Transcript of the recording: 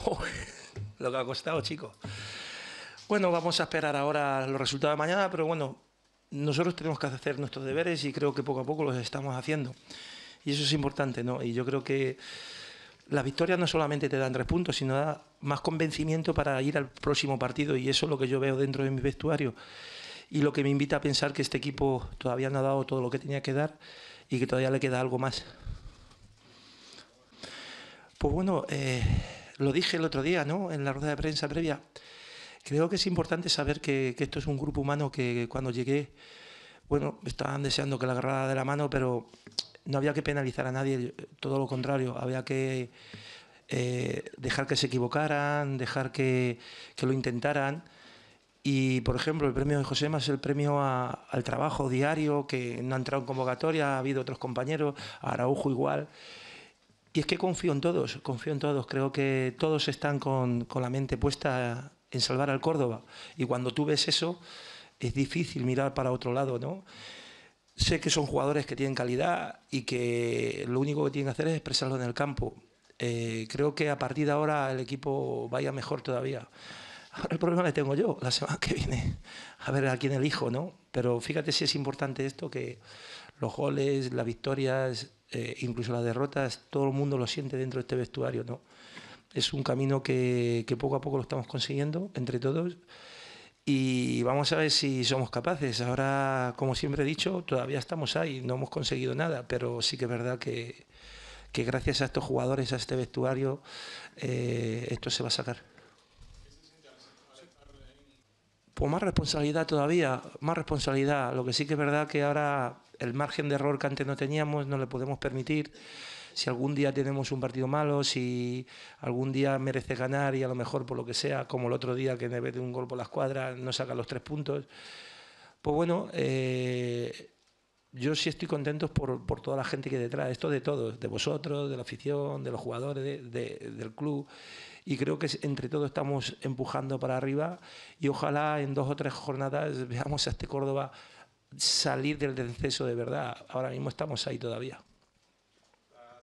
lo que ha costado, chicos. Bueno, vamos a esperar ahora los resultados de mañana, pero bueno, nosotros tenemos que hacer nuestros deberes y creo que poco a poco los estamos haciendo. Y eso es importante, ¿no? Y yo creo que las victorias no solamente te dan tres puntos, sino da más convencimiento para ir al próximo partido. Y eso es lo que yo veo dentro de mi vestuario. Y lo que me invita a pensar que este equipo todavía no ha dado todo lo que tenía que dar y que todavía le queda algo más. Pues bueno, eh, lo dije el otro día, ¿no? En la rueda de prensa previa. Creo que es importante saber que, esto es un grupo humano que cuando llegué, bueno, estaban deseando que la agarrara de la mano, pero no había que penalizar a nadie, todo lo contrario, había que eh, dejar que se equivocaran, dejar que, lo intentaran. Y, por ejemplo, el premio de josé es el premio al trabajo diario, que no ha entrado en convocatoria, ha habido otros compañeros, Araujo igual. Y es que confío en todos, confío en todos. Creo que todos están con, con la mente puesta en salvar al Córdoba. Y cuando tú ves eso, es difícil mirar para otro lado, ¿no? Sé que son jugadores que tienen calidad y que lo único que tienen que hacer es expresarlo en el campo. Eh, creo que a partir de ahora el equipo vaya mejor todavía. Ahora el problema le tengo yo la semana que viene, a ver a quién elijo, ¿no? Pero fíjate si es importante esto, que los goles, las victorias, eh, incluso las derrotas, todo el mundo lo siente dentro de este vestuario. ¿no? Es un camino que, poco a poco lo estamos consiguiendo entre todos y vamos a ver si somos capaces. Ahora, como siempre he dicho, todavía estamos ahí, no hemos conseguido nada, pero sí que es verdad que, gracias a estos jugadores, a este vestuario, eh, esto se va a sacar pues más responsabilidad todavía, más responsabilidad. Lo que sí que es verdad que ahora el margen de error que antes no teníamos no le podemos permitir. Si algún día tenemos un partido malo, si algún día merece ganar y a lo mejor por lo que sea, como el otro día que mete un gol por la escuadra, no saca los tres puntos, pues bueno, eh, yo sí estoy contento por, toda la gente que detrás, esto de todos, de vosotros, de la afición, de los jugadores, del club. Y creo que entre todos estamos empujando para arriba y ojalá en dos o tres jornadas veamos a este Córdoba salir del descenso de verdad. Ahora mismo estamos ahí todavía.